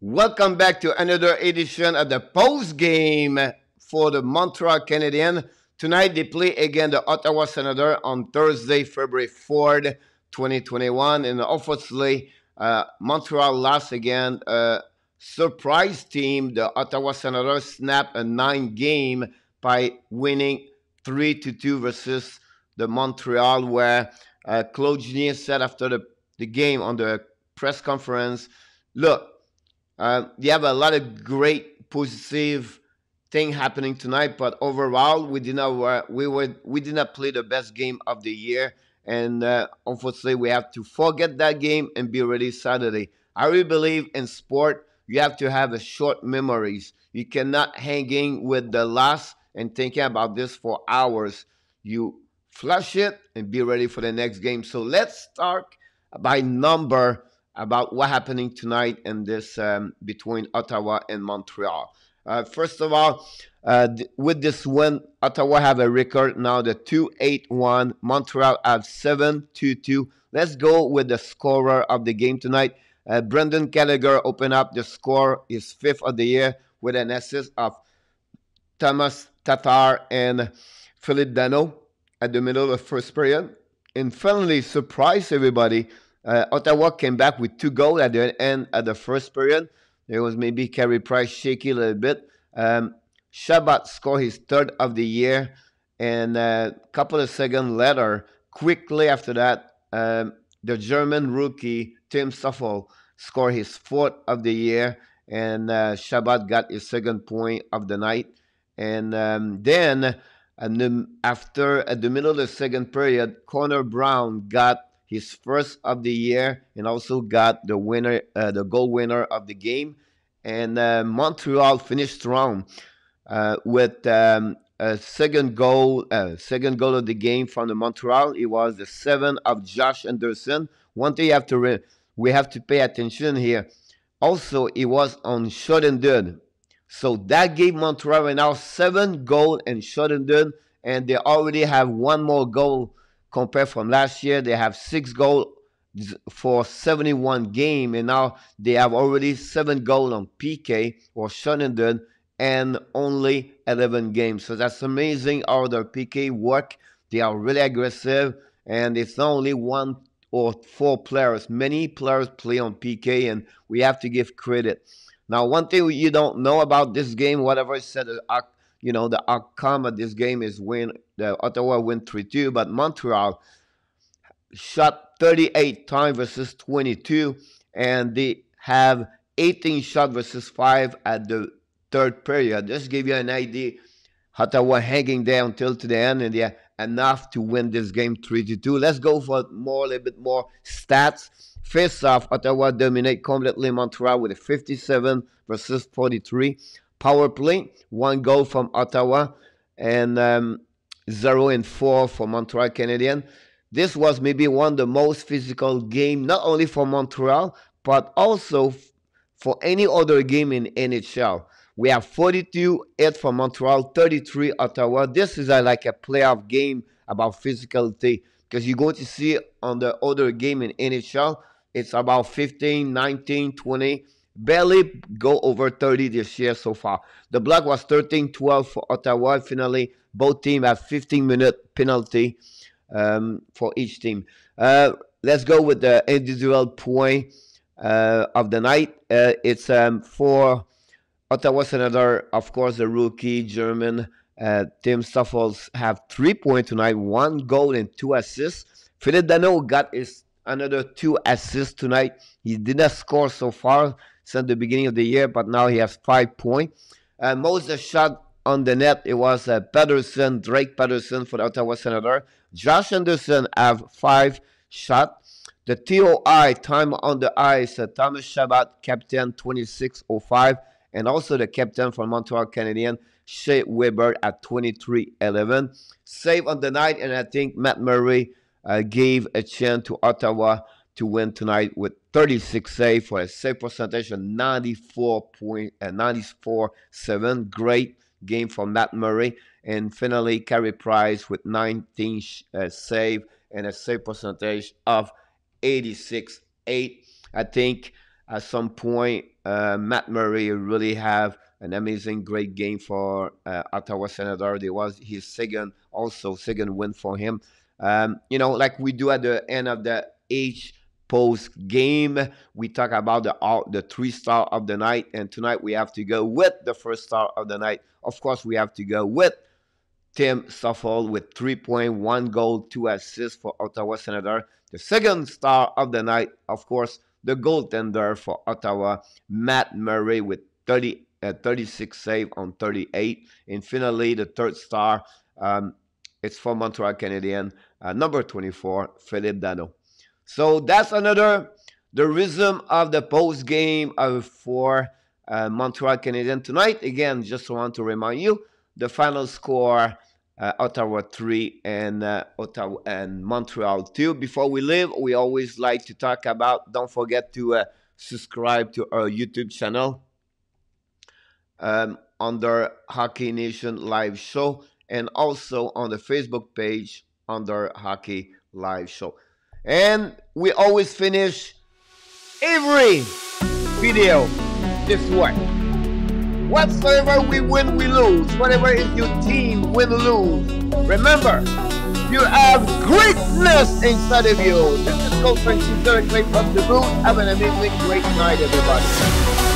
Welcome back to another edition of the post game for the Montreal Canadiens. Tonight they play again the Ottawa Senators on Thursday, February 4th, 2021. And obviously, uh, Montreal lost again. surprise team, the Ottawa Senators snapped a nine game by winning 3 to 2 versus the Montreal, where uh, Claude Junior said after the, the game on the press conference, Look, uh, you have a lot of great positive thing happening tonight, but overall we did not we were we did not play the best game of the year, and uh, unfortunately we have to forget that game and be ready Saturday. I really believe in sport you have to have a short memories. You cannot hang in with the loss and thinking about this for hours. You flush it and be ready for the next game. So let's start by number about what's happening tonight in this um, between Ottawa and Montreal. Uh, first of all, uh, th- with this win, Ottawa have a record now the 2-8-1. Montreal have 7-2-2. Let's go with the scorer of the game tonight. Uh, Brendan Gallagher opened up the score, his fifth of the year, with an assist of Thomas Tatar and Philippe Dano at the middle of first period. And finally, surprise everybody, uh, Ottawa came back with two goals at the end of the first period. There was maybe Carey Price shaky a little bit. Um, Shabat scored his third of the year, and a couple of seconds later, quickly after that, um, the German rookie Tim Stoffel scored his fourth of the year, and uh, Shabat got his second point of the night. And um, then, and then after at the middle of the second period, Connor Brown got his first of the year, and also got the winner, uh, the goal winner of the game. And uh, Montreal finished strong uh, with um, a second goal, uh, second goal of the game from the Montreal. It was the seven of Josh Anderson. One thing after re- we have to pay attention here. Also, it was on shot and done. So that gave Montreal now seven goal and shot and done, and they already have one more goal compared from last year. They have six goals for 71 game, and now they have already seven goals on PK or Shonenden and only 11 games. So that's amazing how their PK work. They are really aggressive, and it's not only one or four players. Many players play on PK, and we have to give credit. Now, one thing you don't know about this game, whatever I said uh, you know, the outcome of this game is win. The Ottawa win 3-2, but Montreal shot 38 times versus 22, and they have 18 shots versus five at the third period. Just give you an idea. Ottawa hanging there until to the end, and yeah, enough to win this game 3-2. Let's go for more, a little bit more stats. First off, Ottawa dominate completely Montreal with a 57 versus 43 power play, one goal from Ottawa and um, zero and four for Montreal Canadiens. This was maybe one of the most physical game, not only for Montreal, but also for any other game in NHL. We have 42 8 for Montreal, 33 Ottawa. This is a, uh, like a playoff game about physicality because you're going to see on the other game in NHL, it's about 15, 19, 20 barely go over 30 this year so far. The block was 13-12 for Ottawa. Finally, both teams have 15-minute penalty um, for each team. Uh, let's go with the individual point uh, of the night. Uh, it's um, for Ottawa Senator, of course, the rookie German uh, Tim Stoffels have three points tonight, one goal and two assists. Philip Dano got his another two assists tonight. He did not score so far since the beginning of the year, but now he has five points. Uh, Moses shot on the net. It was uh, Pedersen, Drake Pedersen for the Ottawa Senator. Josh Anderson have five shots. The TOI, time on the ice, uh, Thomas Shabbat, captain 2605, and also the captain for Montreal Canadian Shea Weber at 2311. Save on the night, and I think Matt Murray uh, gave a chance to Ottawa to win tonight with 36 saves for a save percentage of 94 point, uh, 94.7. Great game from Matt Murray. And finally, Carey Price with 19 uh, save and a save percentage of 86.8. I think at some point, uh, Matt Murray really have an amazing, great game for uh, Ottawa Senator. It was his second, also second win for him. Um, you know, like we do at the end of the each post game. We talk about the all, the three star of the night, and tonight we have to go with the first star of the night. Of course, we have to go with Tim Suffold with 3.1 goal, two assists for Ottawa Senator. The second star of the night, of course, the goaltender for Ottawa, Matt Murray with 30, uh, 36 save on 38. And finally, the third star, um, it's for Montreal Canadian, uh, number 24, Philippe Dano. So that's another the rhythm of the post game for uh, Montreal Canadiens tonight. Again, just want to remind you the final score. Uh, Ottawa 3 and uh, Ottawa and Montreal 2. Before we leave, we always like to talk about don't forget to uh, subscribe to our YouTube channel um, under Hockey Nation Live Show and also on the Facebook page under Hockey Live Show. And we always finish every video this way. Whatsoever we win, we lose. Whatever is your team, win or lose. Remember, you have greatness inside of you. This is Coach Francis Clay from the booth. Have an amazing, great night, everybody.